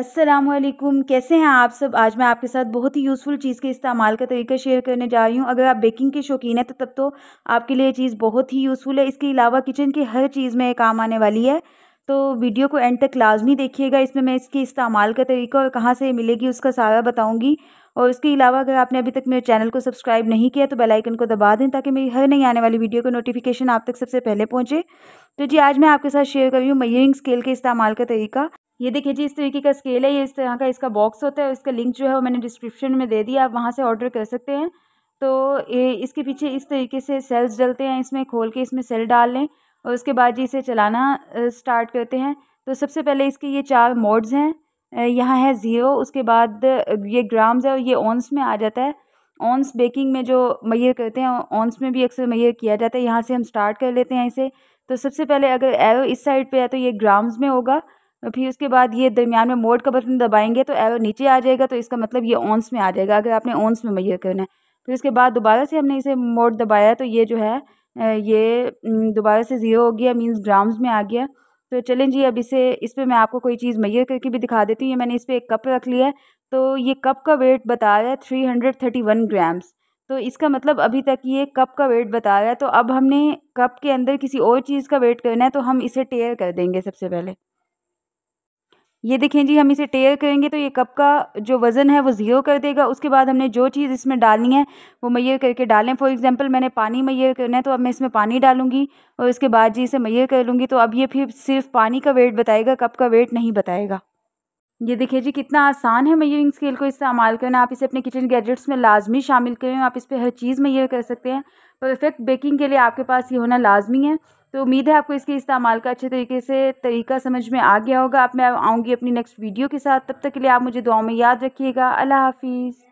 असलम कैसे हैं आप सब आज मैं आपके साथ बहुत ही यूज़फुल चीज़ के इस्तेमाल का तरीका शेयर करने जा रही हूँ अगर आप बेकिंग के शौकीन हैं तो तब तो आपके लिए चीज़ बहुत ही यूज़फुल है इसके अलावा किचन की हर चीज़ में काम आने वाली है तो वीडियो को एंड तक लाजमी देखिएगा इसमें मैं इसके इस्तेमाल का तरीका और कहाँ से मिलेगी उसका सारा बताऊँगी और इसके अलावा अगर आपने अभी तक मेरे चैनल को सब्सक्राइब नहीं किया तो बेल आइकन को दबा दें ताकि मेरी हर नई आने वाली वीडियो का नोटिफिकेशन आप तक सबसे पहले पहुँचे तो जी आज मैं आपके साथ शेयर कर रही हूँ मयरिंग स्केल के इस्तेमाल का तरीका ये देखिए जी इस तरीके का स्केल है ये इस तरह का इसका बॉक्स होता है इसका लिंक जो है वो मैंने डिस्क्रिप्शन में दे दिया आप वहाँ से ऑर्डर कर सकते हैं तो ये इसके पीछे इस तरीके से सेल्स डलते हैं इसमें खोल के इसमें सेल डाल लें और उसके बाद जी इसे चलाना स्टार्ट करते हैं तो सबसे पहले इसके ये चार मोड्स हैं यहाँ है ज़ीरो उसके बाद ये ग्राम्स है और ये ऑन्स में आ जाता है ऑन्स बेकिंग में जो मैयर करते हैं ऑन्स में भी अक्सर मैयर किया जाता है यहाँ से हम स्टार्ट कर लेते हैं इसे तो सबसे पहले अगर एरो इस साइड पे है तो ये ग्राम्स में होगा फिर उसके बाद ये दरमियान में मोड का बटन दबाएंगे तो एरो नीचे आ जाएगा तो इसका मतलब ये ऑन्स में आ जाएगा अगर आपने ऑन्स में मैयर करना है फिर उसके बाद दोबारा से हमने इसे मोड दबाया तो ये जो है ये दोबारा से ज़ीरो हो गया मीन्स ग्राम्स में आ गया तो चलें जी अब इसे इस पर मैं आपको कोई चीज़ मैयर करके भी दिखा देती हूँ ये मैंने इस पर एक कप रख लिया है तो ये कप का वेट बता रहा है three hundred thirty one grams तो इसका मतलब अभी तक ये कप का वेट बता रहा है तो अब हमने कप के अंदर किसी और चीज़ का वेट करना है तो हम इसे टेयर कर देंगे सबसे पहले ये देखें जी हम इसे टेयर करेंगे तो ये कप का जो वज़न है वो ज़ीरो कर देगा उसके बाद हमने जो चीज़ इसमें डालनी है वो मैयर करके डालें फॉर एग्ज़ाम्पल मैंने पानी मैयर करना है तो अब मैं इसमें पानी डालूंगी और इसके बाद जी इसे मैयर कर लूँगी तो अब ये फिर सिर्फ पानी का वेट बताएगा कप का वेट नहीं बताएगा ये देखिए जी कितना आसान है मेजरिंग स्केल को इस्तेमाल करना आप इसे अपने किचन गैजेट्स में लाजमी शामिल करें आप इस पर हर चीज़ में ये कर सकते हैं परफेक्ट बेकिंग के लिए आपके पास ये होना लाजमी है तो उम्मीद है आपको इसके इस्तेमाल का अच्छे तरीके से तरीका समझ में आ गया होगा आप मैं आऊँगी अपनी नेक्स्ट वीडियो के साथ तब तक के लिए आप मुझे दुआ में याद रखिएगा अल्लाह हाफिज़